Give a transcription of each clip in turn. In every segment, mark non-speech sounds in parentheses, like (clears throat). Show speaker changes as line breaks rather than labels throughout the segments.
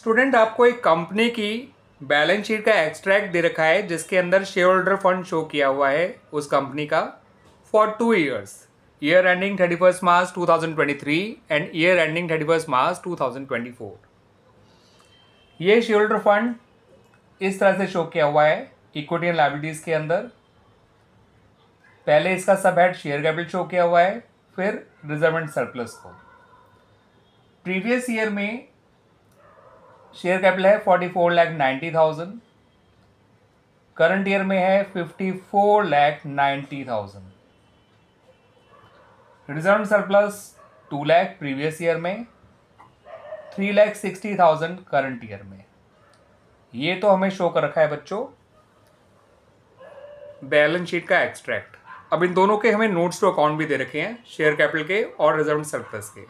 student आपको एक company की बैलेंस शीट का एक्सट्रैक्ट दे रखा है जिसके अंदर शेयर होल्डर फंड शो किया हुआ है उस कंपनी का for two years year ending thirty first March two thousand twenty three and year ending thirty first March two thousand twenty four ये शेयर होल्डर फंड इस तरह से शो किया हुआ है इक्विटी एंड लाइबिलिटीज़ के अंदर पहले इसका सब हेड शेयर कैपिटल शो किया हुआ है फिर रिजर्व एंड सरप्लस को प्रीवियस ईयर में शेयर कैपिटल है forty four lakh ninety thousand current year में है fifty four lakh ninety thousand reserve surplus two lakh previous year में three lakh sixty thousand current year में ये तो हमें शो कर रखा है बच्चों बैलेंस शीट का एक्सट्रैक्ट अब इन दोनों के हमें नोट्स टू अकाउंट भी दे रखे हैं शेयर कैपिटल के और रिजर्व सरप्लस के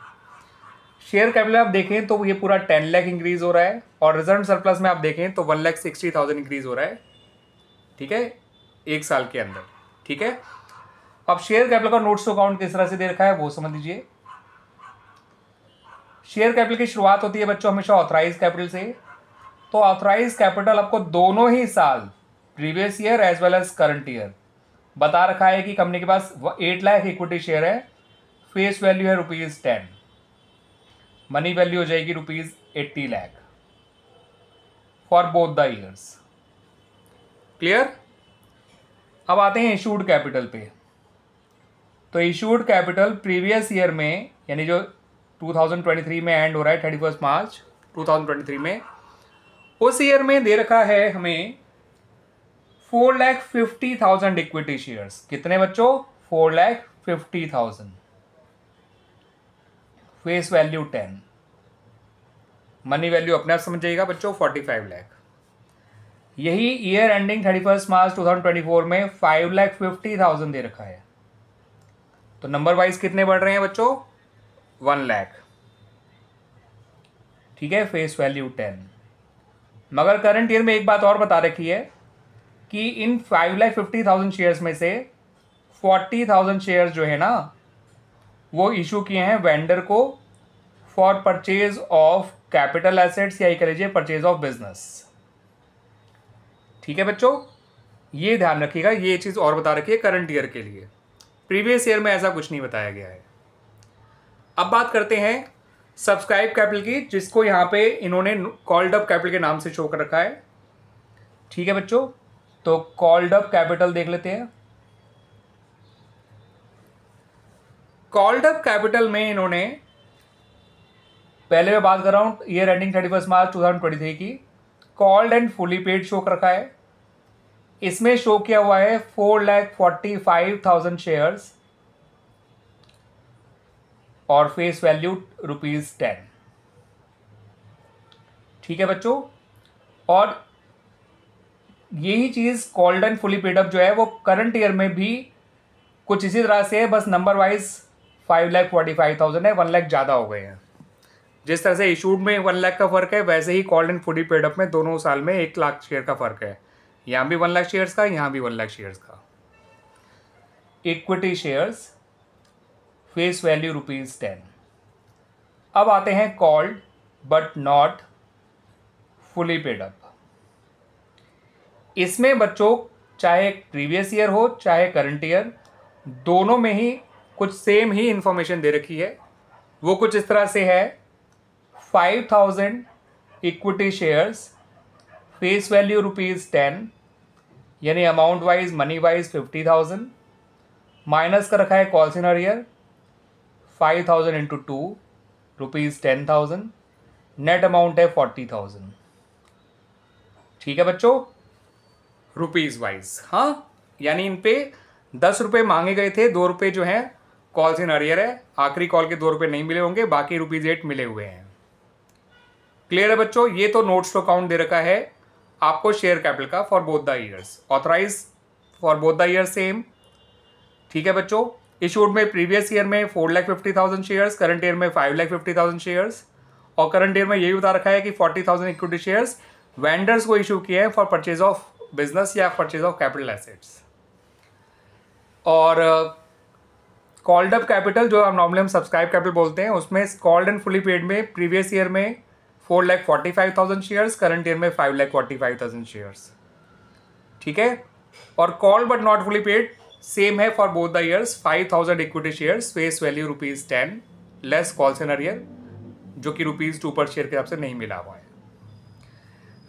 शेयर कैपिटल आप देखें तो ये पूरा टेन लैख इंक्रीज हो रहा है और रिजल्ट सरप्लस में आप देखें तो one lakh sixty thousand increase हो रहा है ठीक है एक साल के अंदर ठीक है अब शेयर कैपिटल का नोट्स टू अकाउंट किस तरह से दे रखा है वो समझ लीजिए शेयर कैपिटल की शुरुआत होती है बच्चों हमेशा ऑथराइज कैपिटल से तो ऑथराइज कैपिटल आपको दोनों ही साल previous year as well as current year बता रखा है कि कंपनी के पास एट लाख इक्विटी शेयर है फेस वैल्यू है रुपीज़ टेन मनी वैल्यू हो जाएगी rupees eighty lakh for both the years clear अब आते हैं इशूड कैपिटल पे तो इशूड कैपिटल प्रीवियस ईयर में यानी जो 2023 में एंड हो रहा है थर्टी फर्स्ट मार्च 2023 में उस ईयर में दे रखा है हमें four lakh fifty thousand equity shares कितने बच्चों four lakh fifty thousand face value ten money value अपने आप समझिएगा बच्चों फोर्टी फाइव लैख यही year ending thirty first March two thousand twenty four में फाइव लैख फिफ्टी थाउजेंड दे रखा है तो नंबर वाइज कितने बढ़ रहे हैं बच्चों वन लैख ठीक है फेस वैल्यू टेन मगर करंट ईयर में एक बात और बता रखी है कि इन five lakh fifty thousand shares में से फोर्टी थाउजेंड शेयर्स जो है ना वो इशू किए हैं वेंडर को for purchase of capital assets या कह लीजिए परचेज ऑफ बिजनेस ठीक है बच्चों ये ध्यान रखिएगा ये चीज़ और बता रखिए करंट ईयर के लिए प्रीवियस ईयर में ऐसा कुछ नहीं बताया गया है अब बात करते हैं सब्सक्राइब कैपिटल की जिसको यहाँ पे इन्होंने कॉल्ड अप कैपिटल के नाम से शो कर रखा है ठीक है बच्चों तो कॉल्ड अप कैपिटल देख लेते हैं कॉल्ड अप कैपिटल में इन्होंने पहले मैं बात कर रहा हूँ ये ending thirty first March two thousand twenty three की called and fully paid show कर रखा है इसमें शो किया हुआ है four lakh forty five thousand shares और फेस वैल्यू रुपीज़ टेन ठीक है बच्चों और यही चीज़ कॉल्ड एंड फुली पेडअप जो है वो करंट ईयर में भी कुछ इसी तरह से है बस number wise five lakh forty five thousand है वन लैख ज़्यादा हो गए हैं जिस तरह से इशूड में वन लाख का फ़र्क है वैसे ही कॉल्ड एंड फूडी पेडअप में दोनों साल में एक लाख शेयर का फ़र्क है यहाँ भी वन लाख शेयर्स का यहाँ भी वन लाख शेयर्स का equity shares face value rupees ten अब आते हैं called but not fully paid up इसमें बच्चों चाहे प्रीवियस ईयर हो चाहे करंट ईयर दोनों में ही कुछ सेम ही इन्फॉर्मेशन दे रखी है वो कुछ इस तरह से है five thousand equity shares face value rupees ten यानी amount wise money wise fifty thousand minus का रखा है calls in arrear five thousand into two rupees ten thousand net amount है फोर्टी थाउजेंड ठीक है बच्चों रुपीज़ वाइज हाँ यानी इन पे दस रुपये मांगे गए थे दो रुपये जो हैं कॉल्स इन अरियर है आखिरी कॉल के दो रुपये नहीं मिले होंगे बाकी रुपीज़ एट मिले हुए हैं क्लियर है बच्चों ये तो नोट्स टू अकाउंट दे रखा है आपको शेयर कैपिटल का for both the years authorise for both the year same ठीक है बच्चों इशूड में प्रीवियस ईयर में four lakh fifty thousand shares current year में five lakh fifty thousand shares और करंट ईयर में ये बता रखा है कि forty thousand equity shares vendors को इशू किए हैं फॉर परचेज ऑफ बिजनेस या परचेज ऑफ कैपिटल एसेट्स और कॉल्ड अप कैपिटल जो हम नॉर्मली हम सब्सक्राइब कैपिटल बोलते हैं उसमें कॉल्ड एंड फुली पेड में प्रीवियस ईयर में four lakh forty five thousand shares current year में five lakh forty five thousand shares ठीक है और call but not fully paid same है for both the years five thousand equity shares face value rupees ten less calls arrear जो कि rupees two per share के हिसाब से नहीं मिला हुआ है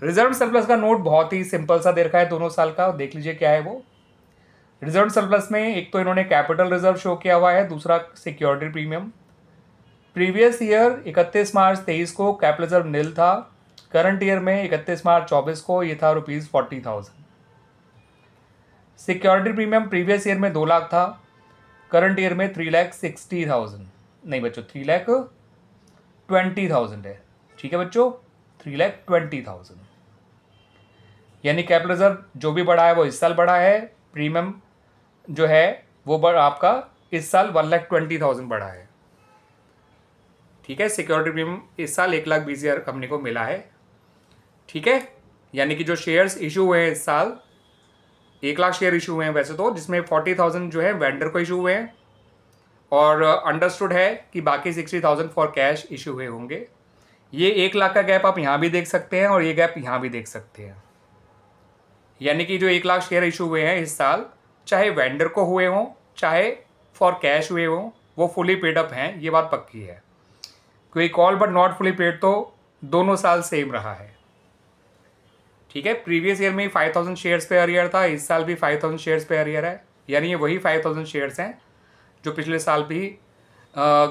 रिजर्व सरप्लस का नोट बहुत ही सिंपल सा दे रखा है दोनों साल का देख लीजिए क्या है वो रिजर्व सरप्लस में एक तो इन्होंने कैपिटल रिजर्व शो किया हुआ है दूसरा security premium previous year 31 March 23 को कैपिटल रिजर्व नील था करंट ईयर में 31 मार्च 24 को ये था rupees forty thousand security premium previous year में दो लाख था करंट ईयर में थ्री लैख सिक्सटी थाउजेंड नहीं बच्चों थ्री लैख ट्वेंटी थाउजेंड है ठीक है बच्चों थ्री लैख ट्वेंटी थाउजेंड यानी कैपिटल रिजर्व जो भी बढ़ा है वो इस साल बढ़ा है प्रीमियम जो है वो बढ़ आपका इस साल वन लाख ट्वेंटी थाउजेंड बढ़ा है ठीक है सिक्योरिटी प्रीमियम इस साल एक लाख बीस हज़ार कंपनी को मिला है ठीक है यानी कि जो शेयर्स इशू हुए हैं इस साल एक लाख शेयर इशू हुए हैं वैसे तो जिसमें फोर्टी थाउजेंड जो है वेंडर को इशू हुए हैं और अंडरस्टूड uh, है कि बाकी sixty thousand for cash issue हुए होंगे ये एक लाख का गैप आप यहाँ भी देख सकते हैं और ये गैप यहाँ भी देख सकते हैं यानी कि जो एक लाख शेयर इशू हुए हैं इस साल चाहे वेंडर को हुए हों चाहे फॉर कैश हुए हों वो फुली पेडअप हैं ये बात पक्की है क्योंकि call but not fully paid तो दोनों साल सेम रहा है ठीक है प्रीवियस ईयर में फाइव थाउजेंड शेयर्स पे अरियर था इस साल भी फाइव थाउजेंड शेयर्स पे अरियर है यानी ये वही फाइव थाउजेंड शेयर्स हैं जो पिछले साल भी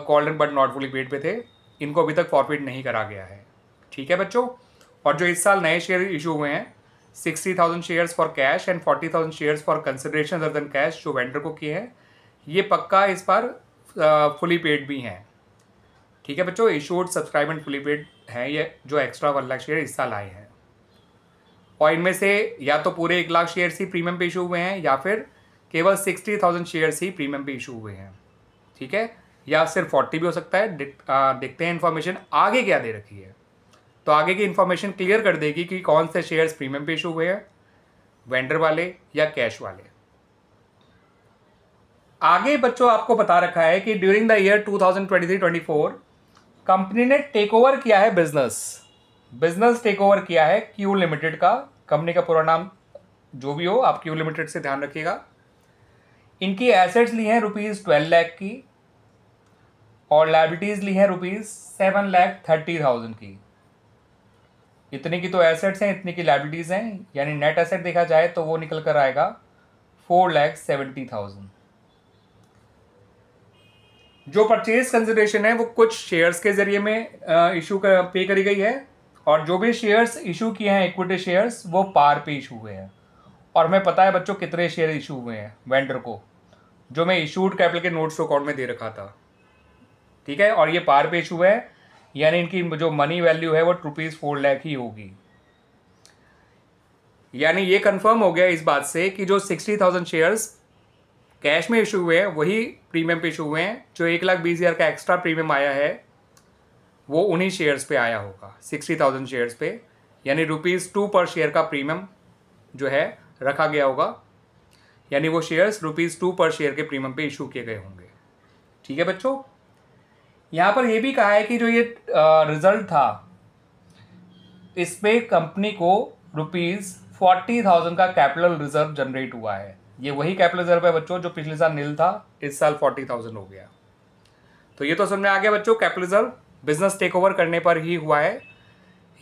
called and but not fully paid पे थे इनको अभी तक फॉरफिट नहीं करा गया है ठीक है बच्चों और जो इस साल नए शेयर इशू हुए हैं thousand shares for cash and thousand shares for consideration other than cash जो वेंडर को किए हैं ये पक्का इस बार फुली पेड भी हैं ठीक है बच्चों issued subscribe and fully paid हैं ये जो एक्स्ट्रा वन लाख शेयर इस साल आए हैं और इनमें से या तो पूरे एक लाख शेयर्स ही प्रीमियम पे इशू हुए हैं या फिर केवल सिक्सटी थाउजेंड शेयर्स ही प्रीमियम पे इशू हुए हैं ठीक है या सिर्फ फोर्टी भी हो सकता है देखते हैं इन्फॉर्मेशन आगे क्या दे रखी है तो आगे की इन्फॉर्मेशन क्लियर कर देगी कि कौन से शेयर्स प्रीमियम पे इशू हुए हैं वेंडर वाले या कैश वाले आगे बच्चों आपको बता रखा है कि ड्यूरिंग द ईयर 2023-24 कंपनी ने टेक ओवर किया है बिजनेस बिजनेस टेक ओवर किया है क्यू लिमिटेड का कंपनी का पूरा नाम जो भी हो आप क्यू लिमिटेड से ध्यान रखिएगा इनकी एसेट्स ली हैं रुपीज़ ट्वेल्व लैख की और लाइबिलिटीज़ ली हैं rupees seven lakh thirty thousand की इतने की तो एसेट्स हैं इतने की लाइबिलिटीज़ हैं यानी नेट एसेट देखा जाए तो वो निकल कर आएगा फोर लैख सेवेंटी थाउजेंड जो परचेज कंसिडरेशन है वो कुछ शेयर्स के जरिए में इशू कर पे करी गई है और जो भी शेयर्स इशू किए हैं इक्विटी शेयर्स वो पार पे इशू हुए हैं और हमें पता है बच्चों कितने शेयर इशू हुए हैं वेंडर को जो मैं इशूड कैपिटल के नोट्स अकाउंट में दे रखा था ठीक है और ये पार पे इशू है यानी इनकी जो मनी वैल्यू है वो रुपीज़ फोर लैख ही होगी यानी ये कंफर्म हो गया इस बात से कि जो सिक्सटी थाउजेंड शेयर्स कैश में इशू हुए हैं वही प्रीमियम पे इशू हुए हैं जो एक लाख बीस हज़ार का एक्स्ट्रा प्रीमियम आया है वो उन्हीं शेयर्स पे आया होगा सिक्सटी थाउजेंड शेयर्स पे यानी रुपीज़ टू पर शेयर का प्रीमियम जो है रखा गया होगा यानी वो shares rupees two per share के प्रीमियम पे इशू किए गए होंगे ठीक है बच्चों यहाँ पर यह भी कहा है कि जो ये रिज़ल्ट था इस पर कंपनी को रुपीज़ फोर्टी थाउजेंड का कैपिटल रिजर्व जनरेट हुआ है ये वही कैपिटल रिजर्व है बच्चों जो पिछले साल नील था इस साल फोर्टी थाउजेंड हो गया तो ये तो समझ में आ गया बच्चों capital reserve business take over करने पर ही हुआ है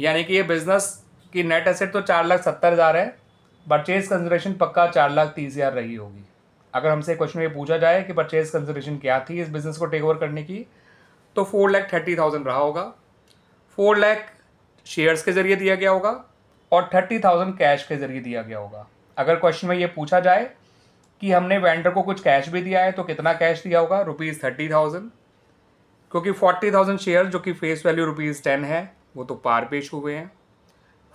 यानी कि ये बिजनेस की नेट एसेट तो चार लाख सत्तर हज़ार है परचेज कंसिडरेशन पक्का चार लाख तीस हज़ार रही होगी अगर हमसे क्वेश्चन ये पूछा जाए कि परचेज कंसिडरेशन क्या थी इस बिज़नेस को टेक ओवर करने की तो फोर लैख थर्टी थाउजेंड रहा होगा फोर लैख शेयर्स के ज़रिए दिया गया होगा और थर्टी थाउजेंड कैश के ज़रिए दिया गया होगा अगर क्वेश्चन में ये पूछा जाए कि हमने वेंडर को कुछ कैश भी दिया है तो कितना कैश दिया होगा रुपीज़ थर्टी थाउजेंड क्योंकि फोर्टी थाउजेंड शेयर जो कि फेस वैल्यू रुपीज़ टेन है वो तो पार पेश हुए हैं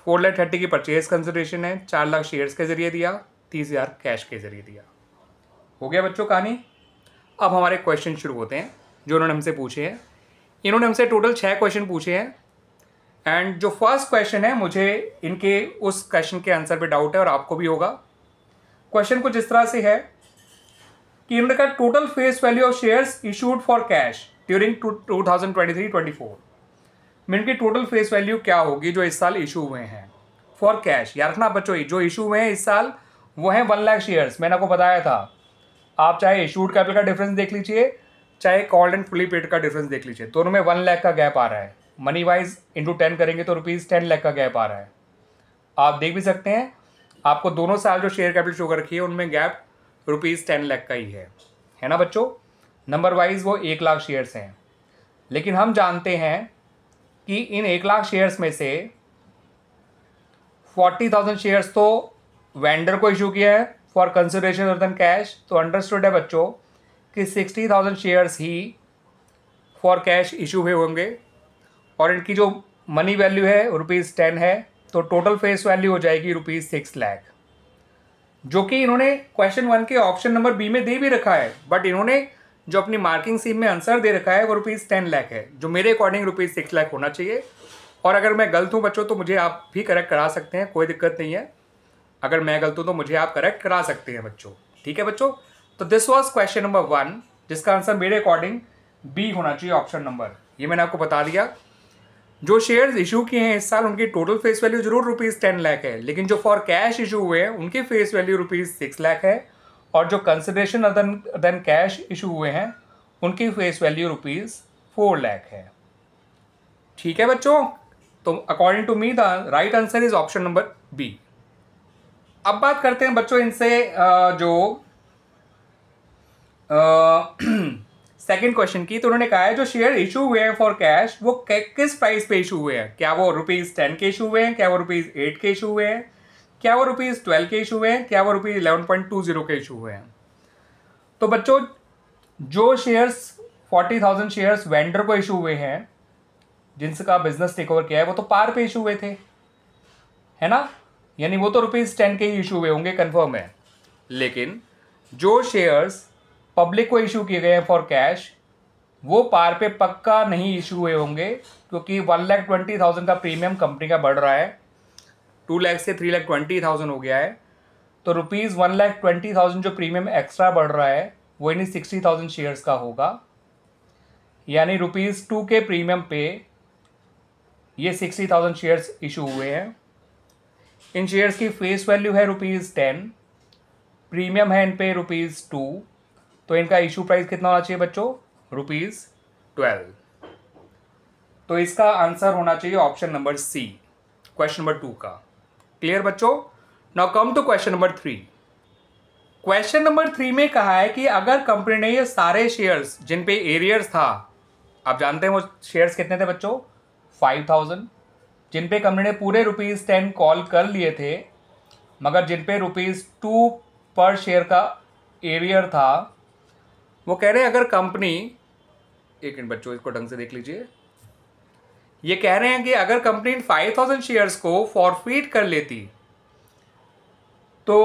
फोर लैख थर्टी की परचेज कंसिडरेशन है चार लाख शेयर्स के ज़रिए दिया तीस हज़ार कैश के ज़रिए दिया हो गया बच्चों कहानी अब हमारे क्वेश्चन शुरू होते हैं जो उन्होंने हमसे पूछे हैं इन्होंने हमसे टोटल छः क्वेश्चन पूछे हैं एंड जो फर्स्ट क्वेश्चन है मुझे इनके उस क्वेश्चन के आंसर पे डाउट है और आपको भी होगा क्वेश्चन कुछ इस तरह से है कि इन्होंने कहा total face value of shares issued for cash during two thousand twenty three twenty four मैं की टोटल फेस वैल्यू क्या होगी जो इस साल इशू हुए हैं फॉर कैश यार रखना बच्चों जो इशू हुए हैं इस साल वो हैं वन लाख शेयर्स मैंने आपको बताया था आप चाहे इशूड कैपिटल का डिफरेंस देख लीजिए चाहे कॉल्ड एंड फुली पेड का डिफरेंस देख लीजिए दोनों में वन लैख का गैप आ रहा है मनी वाइज इंटू टेन करेंगे तो रुपीज़ टेन लैख का गैप आ रहा है आप देख भी सकते हैं आपको दोनों साल जो शेयर कैपिटल शो कर रखी है उनमें गैप रुपीज़ टेन लैख का ही है है ना बच्चों नंबर वाइज वो एक लाख शेयर्स हैं लेकिन हम जानते हैं कि इन एक लाख शेयर्स में से फोर्टी थाउजेंड शेयर्स तो वेंडर को इशू किया है for consideration other than cash तो अंडरस्टूड है बच्चों कि सिक्सटी थाउजेंड शेयर्स ही फॉर कैश इशू हुए होंगे और इनकी जो मनी वैल्यू है रुपीज़ टेन है तो टोटल फेस वैल्यू हो जाएगी रुपीज़ सिक्स लैख जो कि इन्होंने क्वेश्चन वन के ऑप्शन नंबर बी में दे भी रखा है बट इन्होंने जो अपनी मार्किंग सीम में आंसर दे रखा है वो रुपीज़ टेन लैख है जो मेरे अकॉर्डिंग रुपीज़ सिक्स लैख होना चाहिए और अगर मैं गलत हूँ बच्चों तो मुझे आप भी करेक्ट करा सकते हैं कोई दिक्कत नहीं है अगर मैं गलत हूँ तो मुझे आप करेक्ट करा सकते हैं बच्चों ठीक है बच्चों तो this was question number one जिसका आंसर मेरे अकॉर्डिंग बी होना चाहिए ऑप्शन नंबर ये मैंने आपको बता दिया जो शेयर्स इशू किए हैं इस साल उनकी टोटल फेस वैल्यू जरूर रुपीज़ टेन लैख है लेकिन जो फॉर कैश इशू हुए हैं उनकी face value rupees six lakh है और जो कंसिडरेशन देन कैश इशू हुए हैं उनकी face value rupees four lakh है ठीक है बच्चों तो according to me the right answer is option number B अब बात करते हैं बच्चों इनसे जो सेकेंड क्वेश्चन (clears throat) की तो उन्होंने कहा है जो शेयर इशू हुए हैं फॉर कैश वो किस प्राइस पे इशू हुए हैं क्या वो रुपीज़ टेन के इशू हुए हैं क्या वो रुपीज़ एट के इशू हुए हैं क्या वो रुपीज़ ट्वेल्व के इशू हुए हैं क्या वो rupees eleven point two zero के इशू हुए हैं तो बच्चों जो shares forty thousand shares vendor को इशू हुए हैं जिनका बिजनेस टेक ओवर किया है वो तो पार पे इशू हुए थे है ना यानी वो तो रुपीज़ टेन के ही इशू हुए होंगे कन्फर्म है लेकिन जो शेयर्स पब्लिक को इशू किए गए हैं फॉर कैश वो पार पे पक्का नहीं इशू हुए होंगे क्योंकि वन लैख ट्वेंटी थाउजेंड का प्रीमियम कंपनी का बढ़ रहा है टू लैख से थ्री लैख ट्वेंटी थाउजेंड हो गया है तो rupees one lakh twenty thousand जो प्रीमियम एक्स्ट्रा बढ़ रहा है वो इन्हीं सिक्सटी थाउजेंड शेयर्स का होगा यानी रुपीज़ टू के प्रीमियम पे ये सिक्सटी थाउजेंड शेयर्स इशू हुए हैं इन शेयर्स की फेस वैल्यू है रुपीज़ टेन प्रीमियम है इन पे रुपीज़ टू तो इनका इश्यू प्राइस कितना होना चाहिए बच्चों रुपीज़ ट्वेल्व तो इसका आंसर होना चाहिए option number C question number two का क्लियर बच्चों now come to question number three question number three में कहा है कि अगर कंपनी ने ये सारे शेयर्स जिन पे एरियर्स था आप जानते हैं वो शेयर्स कितने थे बच्चों फाइव थाउजेंड जिन पे कंपनी ने पूरे रुपीज़ टेन कॉल कर लिए थे मगर जिन पे रुपीज़ टू पर शेयर का एरियर था वो कह रहे हैं अगर कंपनी एक मिनट बच्चों इसको ढंग से देख लीजिए ये कह रहे हैं कि अगर कंपनी इन फाइव थाउजेंड शेयर्स को फॉरफीट कर लेती तो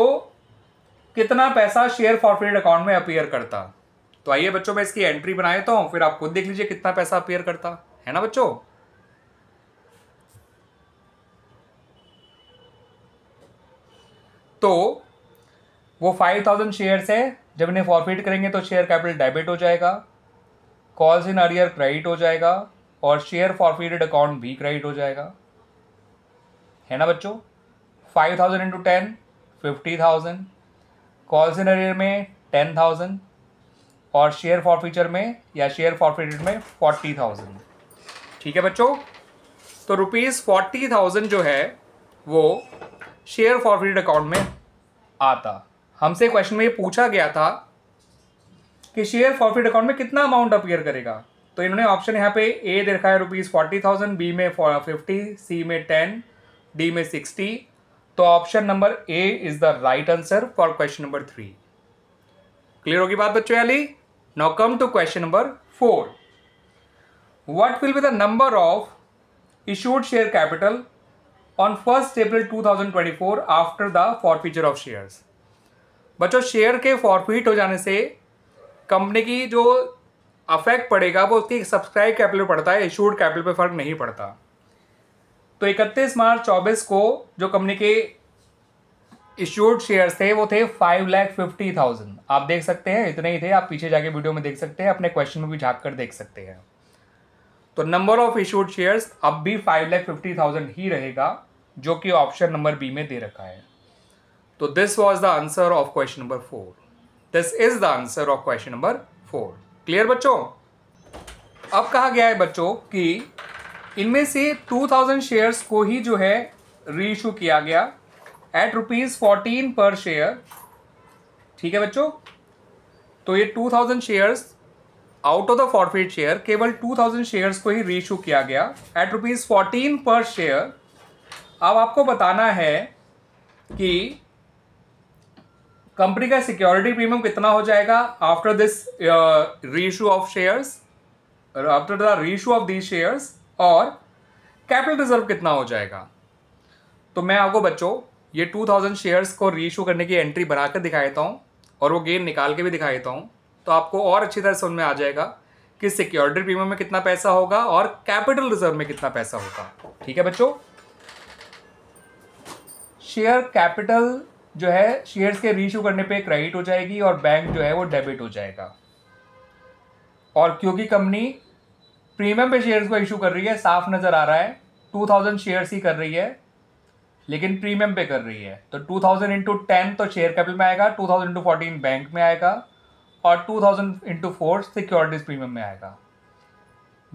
कितना पैसा शेयर फॉरफीट अकाउंट में अपीयर करता तो आइए बच्चों मैं इसकी एंट्री बना देता हूं फिर आप खुद देख लीजिए कितना पैसा अपीयर करता है ना बच्चों तो वो फाइव थाउजेंड शेयर्स है जब इन्हें फॉरफिट करेंगे तो शेयर कैपिटल डेबिट हो जाएगा कॉल्स इन अरियर क्रेडिट हो जाएगा और शेयर फॉरफिटेड अकाउंट भी क्रेडिट हो जाएगा है ना बच्चों five thousand into ten fifty thousand calls in arrear में टेन थाउजेंड और शेयर फॉरफीचर में या शेयर फॉरफिटेड में फोर्टी थाउजेंड ठीक है बच्चों तो रुपीज़ फोर्टी थाउजेंड जो है वो शेयर फॉरफिटेड अकाउंट में आता हमसे क्वेश्चन में ये पूछा गया था कि शेयर प्रॉफिट अकाउंट में कितना अमाउंट अपियर करेगा तो इन्होंने ऑप्शन यहाँ पे ए दे रखा है रुपीज़ फोर्टी थाउजेंड बी में फिफ्टी सी में टेन डी में सिक्सटी तो option number A is the right answer for question number three clear होगी बात बच्चों याली now come to question number four what will be the number of issued share capital on 1st April 2024 after the forfeiture of shares बच्चों share के forfeit हो जाने से company की जो अफेक्ट पड़ेगा वो उसकी सब्सक्राइब कैपिटल पड़ता है इशूड कैपिटल पे फर्क नहीं पड़ता तो 31 मार्च चौबीस को जो कंपनी के इशूड शेयर्स थे वो थे फाइव लैख फिफ्टी थाउजेंड आप देख सकते हैं इतने ही थे आप पीछे जाके वीडियो में देख सकते हैं अपने क्वेश्चन में भी झाँक कर देख सकते हैं तो नंबर ऑफ इशूड शेयर्स अब भी फाइव लैख फिफ्टी थाउजेंड ही रहेगा जो कि ऑप्शन नंबर बी में दे रखा है तो this was the answer of question number four this is the answer of question number four clear बच्चों अब कहा गया है बच्चों कि इनमें से 2000 शेयर्स को ही जो है रीइशू किया गया at rupees fourteen per share ठीक है बच्चों तो ये 2000 shares out of the forfeit share केवल 2000 शेयर्स को ही रीइशू किया गया at rupees fourteen per share अब आपको बताना है कि कंपनी का सिक्योरिटी प्रीमियम कितना हो जाएगा after this reissue of shares after the reissue of the shares और कैपिटल रिजर्व कितना हो जाएगा तो मैं आपको बच्चों ये 2000 शेयर्स को रीशू करने की एंट्री बनाकर दिखा देता हूँ और वो गेन निकाल के भी दिखा देता हूँ तो आपको और अच्छी तरह समझ में आ जाएगा कि सिक्योरिटी प्रीमियम में कितना पैसा होगा और कैपिटल रिजर्व में कितना पैसा होगा ठीक है बच्चों शेयर कैपिटल जो है शेयर्स के रीशू करने पे क्रेडिट हो जाएगी और बैंक जो है वो डेबिट हो जाएगा और क्योंकि कंपनी प्रीमियम पे शेयर्स को इशू कर रही है साफ नज़र आ रहा है टू थाउजेंड शेयर्स ही कर रही है लेकिन प्रीमियम पे कर रही है तो टू थाउजेंड इंटू टेन तो शेयर कैपिटल में आएगा two thousand into fourteen bank में आएगा और two thousand into four securities premium में आएगा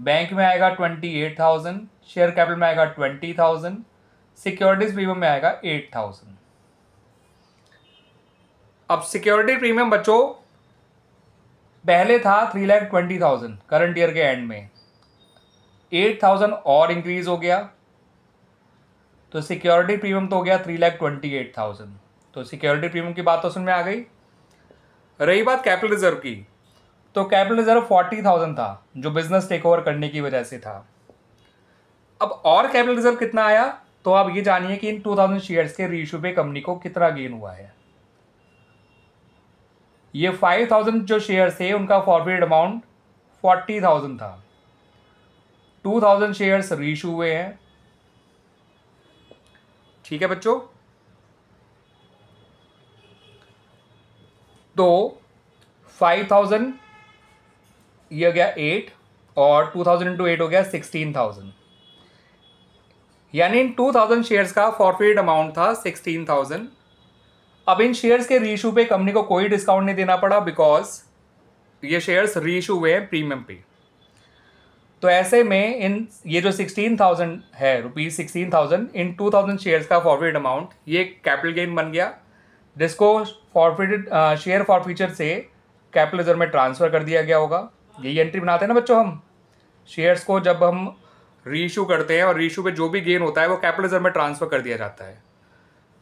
बैंक में आएगा twenty eight thousand share capital में आएगा ट्वेंटी थाउजेंड सिक्योरिटीज प्रीमियम में आएगा एट थाउजेंड अब सिक्योरिटी प्रीमियम बच्चों पहले था three lakh twenty thousand current year के एंड में एट थाउजेंड और इंक्रीज हो गया तो सिक्योरिटी प्रीमियम तो हो गया three lakh twenty eight thousand तो सिक्योरिटी प्रीमियम की बात तो सुन में आ गई रही बात कैपिटल रिजर्व की तो कैपिटल रिजर्व फोर्टी थाउजेंड था जो बिजनेस टेक ओवर करने की वजह से था अब और कैपिटल रिजर्व कितना आया तो आप ये जानिए कि इन टू थाउजेंड शेयर्स के रीशू पे कंपनी को कितना गेन हुआ है ये फाइव थाउजेंड जो शेयर थे उनका फॉरवर्ड अमाउंट फोर्टी थाउजेंड था टू थाउजेंड शेयर्स रीशू हुए हैं ठीक है बच्चों तो फाइव थाउजेंड ये हो गया एट और टू थाउजेंड इंटू एट हो गया सिक्सटीन थाउजेंड यानी इन टू थाउजेंड शेयर्स का फॉरफिड अमाउंट था सिक्सटीन थाउजेंड अब इन शेयर्स के रीशू पे कंपनी को कोई डिस्काउंट नहीं देना पड़ा बिकॉज ये शेयर्स रीइशू हुए हैं प्रीमियम पे तो ऐसे में इन ये जो सिक्सटीन थाउजेंड है रुपीज़ सिक्सटीन थाउजेंड इन टू थाउजेंड शेयर्स का फॉरवर्ड अमाउंट ये कैपिटल गेन बन गया जिसको फॉरफिटेड शेयर फॉरफीचर से कैपिटल रिजर्व में ट्रांसफ़र कर दिया गया होगा यही एंट्री बनाते हैं ना बच्चों हम शेयर्स को जब हम रीइशू करते हैं और रीशू पे जो भी गेन होता है वो कैपिटल रिजर्व में ट्रांसफ़र कर दिया जाता है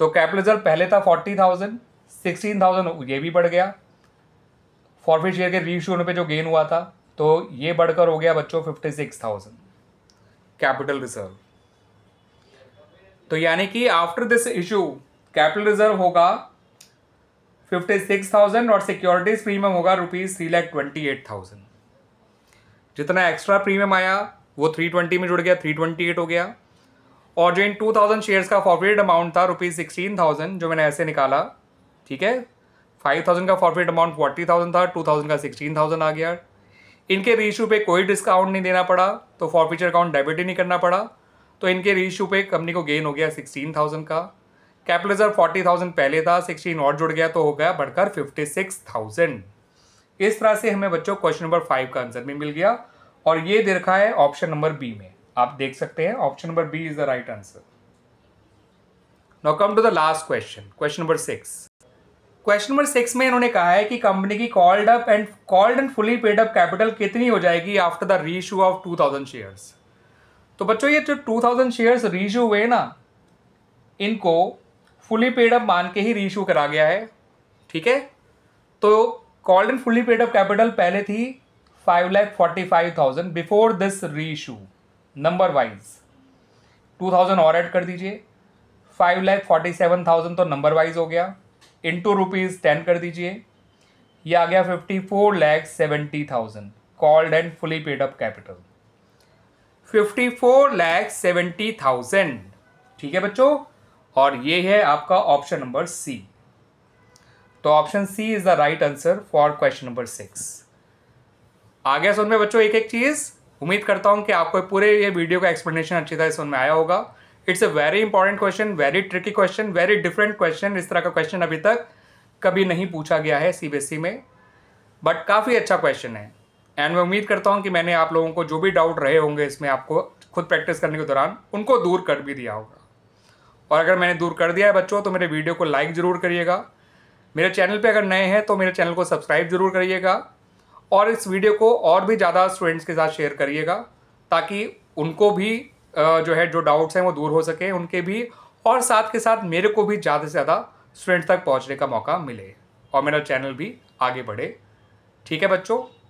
तो कैपिटल रिजर्व पहले था फोर्टी थाउजेंड सिक्सटीन थाउजेंड ये भी बढ़ गया फॉरफिट शेयर के इशू होने पर जो गेन हुआ था तो ये बढ़कर हो गया बच्चों fifty six thousand capital reserve तो यानी कि after this issue capital reserve होगा फिफ्टी सिक्स थाउजेंड और सिक्योरिटीज प्रीमियम होगा rupees three lakh twenty eight thousand जितना एक्स्ट्रा प्रीमियम आया वो थ्री ट्वेंटी में जुड़ गया थ्री ट्वेंटी एट हो गया और जो इन टू थाउजेंड शेयर्स का फॉरफिट अमाउंट था रुपीज़ सिक्सटीन थाउजेंड जो मैंने ऐसे निकाला ठीक है फाइव थाउजेंड का फॉरफिट अमाउंट फोर्टी थाउजेंड था टू थाउजेंड का सिक्सटीन थाउजेंड आ गया इनके रीशू पे कोई डिस्काउंट नहीं देना पड़ा तो फॉरफिचर अकाउंट डेबिट ही नहीं करना पड़ा तो इनके रीशू पे कंपनी को गेन हो गया सिक्सटीन थाउजेंड का कैपिटलाइजर फोर्टी थाउजेंड पहले था सिक्सटीन और जुड़ गया तो हो गया बढ़कर फिफ्टी सिक्स थाउजेंड इस तरह से हमें बच्चों क्वेश्चन नंबर फाइव का आंसर भी मिल गया और ये दे रखा है ऑप्शन नंबर बी में आप देख सकते हैं option number B is the right answer now come to the last question question number six क्वेश्चन नंबर सिक्स में इन्होंने कहा है कि कंपनी की called up and called and fully paid up capital कितनी हो जाएगी after the reissue of two thousand shares तो बच्चों ये जो टू थाउजेंड शेयर्स रीशू हुए ना इनको फुली पेड अप मान के ही रीशू करा गया है ठीक है तो called and fully paid up capital पहले थी five lakh forty five thousand before this reissue number wise two thousand और ऐड कर दीजिए five lakh forty seven thousand तो नंबर वाइज हो गया टू रुपीज़ टेन कर दीजिए ये आ गया fifty four lakh seventy thousand called and fully paid up capital fifty four lakh seventy thousand ठीक है बच्चों और ये है आपका ऑप्शन नंबर सी तो option C is the right answer for question number six आ गया सुन में बच्चों एक एक चीज़ उम्मीद करता हूँ कि आपको पूरे ये वीडियो का एक्सप्लेनेशन अच्छी तरह से में आया होगा it's a very important question very tricky question very different question इस तरह का क्वेश्चन अभी तक कभी नहीं पूछा गया है सी e में बट काफ़ी अच्छा क्वेश्चन है एंड मैं उम्मीद करता हूँ कि मैंने आप लोगों को जो भी डाउट रहे होंगे इसमें आपको खुद प्रैक्टिस करने के दौरान उनको दूर कर भी दिया होगा और अगर मैंने दूर कर दिया है बच्चों तो मेरे वीडियो को लाइक ज़रूर करिएगा मेरे चैनल पे अगर नए हैं तो मेरे चैनल को सब्सक्राइब जरूर करिएगा और इस वीडियो को और भी ज़्यादा स्टूडेंट्स के साथ शेयर करिएगा ताकि उनको भी जो है जो डाउट्स हैं वो दूर हो सके उनके भी और साथ के साथ मेरे को भी ज़्यादा से ज़्यादा स्टूडेंट्स तक पहुँचने का मौका मिले और मेरा चैनल भी आगे बढ़े ठीक है बच्चों